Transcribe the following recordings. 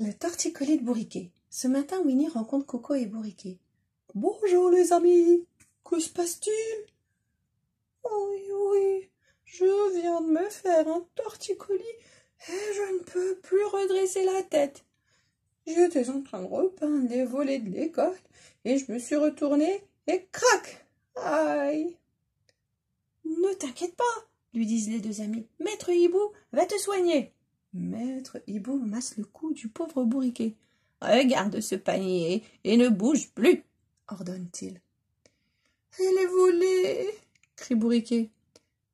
Le torticolis de Bourriquet. Ce matin, Winnie rencontre Coco et Bourriquet. Bonjour les amis, que se passe-t-il Oui, oui, je viens de me faire un torticolis et je ne peux plus redresser la tête. J'étais en train de repeindre les volets de l'école et je me suis retournée et crac Aïe Ne t'inquiète pas, lui disent les deux amis. Maître Hibou va te soigner. Maître Hibou masse le cou du pauvre bourriquet. Regarde ce panier et ne bouge plus, ordonne-t-il. Elle est volée, crie Bourriquet.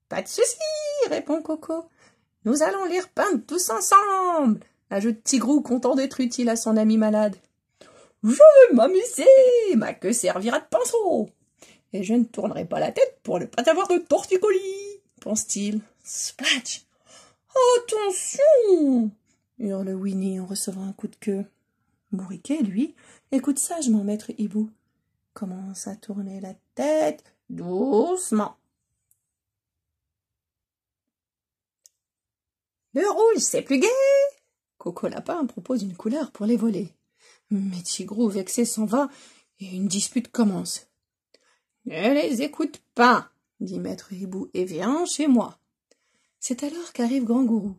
Pas de souci, répond Coco. Nous allons les repeindre tous ensemble, ajoute Tigrou, content d'être utile à son ami malade. Je veux m'amuser, ma queue servira de pinceau. Et je ne tournerai pas la tête pour ne pas avoir de torticolis, pense-t-il. Spatch Attention, hurle Winnie en recevant un coup de queue. Bourriquet, lui, écoute sagement maître Hibou. Commence à tourner la tête doucement. Le rouge, c'est plus gai Coco Lapin propose une couleur pour les voler. Mais Tigrou, vexé, s'en va et une dispute commence. Ne les écoute pas, dit maître Hibou, et viens chez moi. C'est alors qu'arrive Grand Gourou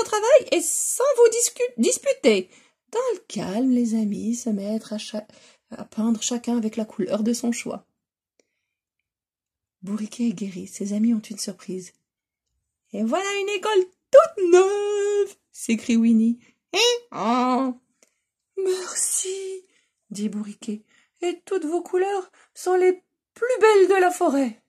au travail et sans vous disputer. Dans le calme, les amis se mettent à, peindre chacun avec la couleur de son choix. Bourriquet est guéri, ses amis ont une surprise. Et voilà une école toute neuve s'écrie Winnie. Oh Merci dit Bourriquet. Et toutes vos couleurs sont les plus belles de la forêt.